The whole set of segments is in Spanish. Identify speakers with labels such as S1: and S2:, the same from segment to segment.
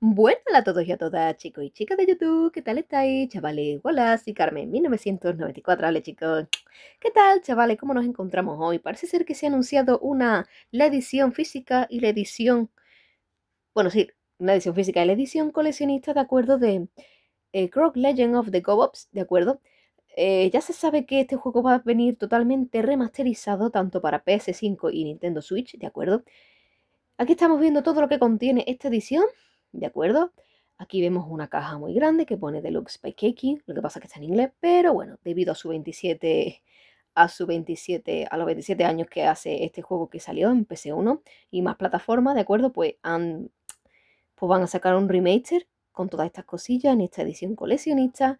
S1: Buenas a todos y a todas, chicos y chicas de YouTube, ¿qué tal estáis? Chavales, hola, soy Carmen, 1994, ¿vale, chicos. ¿Qué tal, chavales? ¿Cómo nos encontramos hoy? Parece ser que se ha anunciado una, la edición física y la edición, bueno, sí, una edición física y la edición coleccionista de acuerdo de Croc eh, Legend of the Gobops, ¿de acuerdo? Eh, ya se sabe que este juego va a venir totalmente remasterizado tanto para PS5 y Nintendo Switch, ¿de acuerdo? Aquí estamos viendo todo lo que contiene esta edición ¿de acuerdo? Aquí vemos una caja muy grande que pone Deluxe by Keiki, lo que pasa que está en inglés, pero bueno, debido a su 27 a su 27 a los 27 años que hace este juego que salió en PC1 y más plataformas, ¿de acuerdo? Pues han, pues van a sacar un remaster con todas estas cosillas en esta edición coleccionista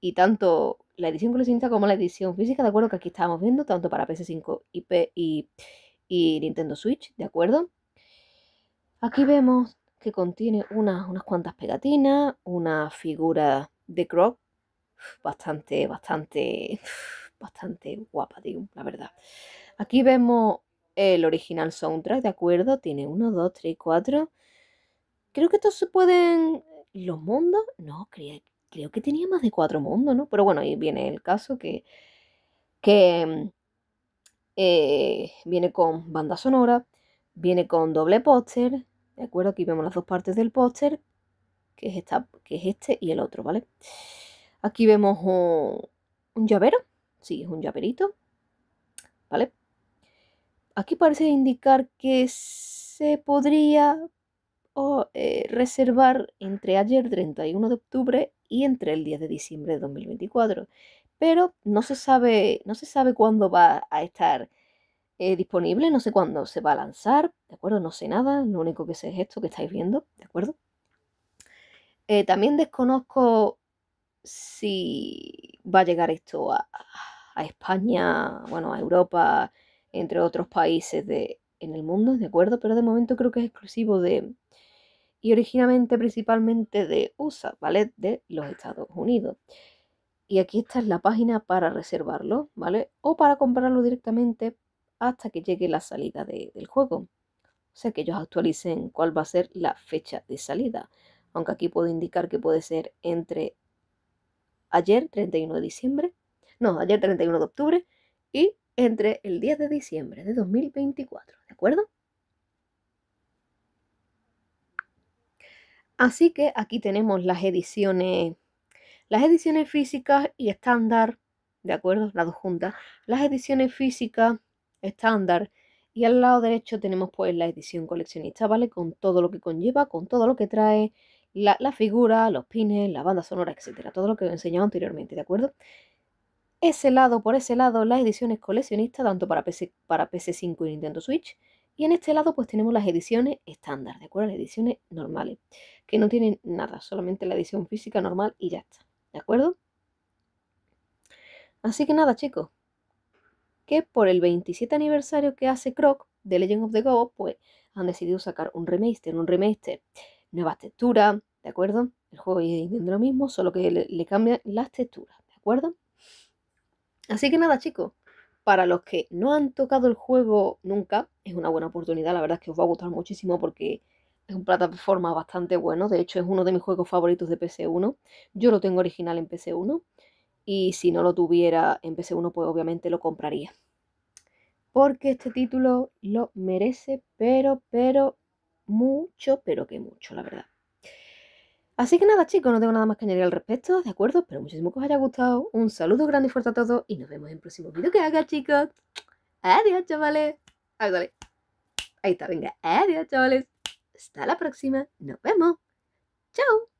S1: y tanto la edición coleccionista como la edición física, ¿de acuerdo? Que aquí estábamos viendo, tanto para pc 5 y, y Nintendo Switch, ¿de acuerdo? Aquí vemos que contiene unas, cuantas pegatinas, una figura de Croc bastante, bastante, bastante guapa, la verdad. Aquí vemos el original soundtrack, ¿de acuerdo? Tiene 1, 2, 3, cuatro Creo que estos se pueden... ¿Los mundos? No, creo, que tenía más de cuatro mundos, ¿no? Pero bueno, ahí viene el caso que... que eh, viene con banda sonora, viene con doble póster, ¿De acuerdo? Aquí vemos las dos partes del póster, que, es que es este y el otro, ¿vale? Aquí vemos un llavero, sí, es un llaverito, ¿vale? Aquí parece indicar que se podría eh, reservar entre ayer 31 de octubre y entre el 10 de diciembre de 2024, pero no se sabe, no se sabe cuándo va a estar eh, disponible, no sé cuándo se va a lanzar, ¿de acuerdo? No sé nada, lo único que sé es esto que estáis viendo, ¿de acuerdo? Eh, también desconozco si va a llegar esto a, España, bueno, a Europa, entre otros países de, en el mundo, ¿de acuerdo? Pero de momento creo que es exclusivo de... Y originalmente principalmente de USA, ¿vale? De los Estados Unidos. Y aquí está la página para reservarlo, ¿vale? O para comprarlo directamente hasta que llegue la salida del juego. O sea que ellos actualicen cuál va a ser la fecha de salida. Aunque aquí puedo indicar que puede ser entre ayer 31 de diciembre, no, ayer 31 de octubre y entre el 10 de diciembre de 2024, ¿de acuerdo? Así que aquí tenemos las ediciones, las ediciones físicas y estándar, ¿de acuerdo? Las dos juntas. Las ediciones físicas estándar y al lado derecho tenemos pues la edición coleccionista, ¿vale? Con todo lo que conlleva, con todo lo que trae, la, figura, los pines, la banda sonora, etcétera, todo lo que he enseñado anteriormente, ¿de acuerdo? Ese lado, por ese lado, las ediciones coleccionistas, tanto para, PC, para PC5 y Nintendo Switch, y en este lado pues tenemos las ediciones estándar, ¿de acuerdo? Las ediciones normales, que no tienen nada, solamente la edición física normal y ya está, ¿de acuerdo? Así que nada chicos, que por el 27 aniversario que hace Croc de Legend of the Go, pues han decidido sacar un remaster, un remaster, nuevas texturas, ¿de acuerdo? El juego es lo mismo, solo que le, le cambian las texturas, ¿de acuerdo? Así que nada, chicos, para los que no han tocado el juego nunca, es una buena oportunidad, la verdad es que os va a gustar muchísimo porque es un plataforma bastante bueno, de hecho es uno de mis juegos favoritos de PC1, yo lo tengo original en PC1, y si no lo tuviera en PC1, pues obviamente lo compraría. Porque este título lo merece, pero, pero, mucho, pero que mucho, la verdad. Así que nada, chicos, no tengo nada más que añadir al respecto, ¿de acuerdo? Espero muchísimo que os haya gustado. Un saludo grande y fuerte a todos y nos vemos en el próximo vídeo que haga, chicos. Adiós, chavales. Ahí está, venga. Adiós, chavales. Hasta la próxima. Nos vemos. Chao.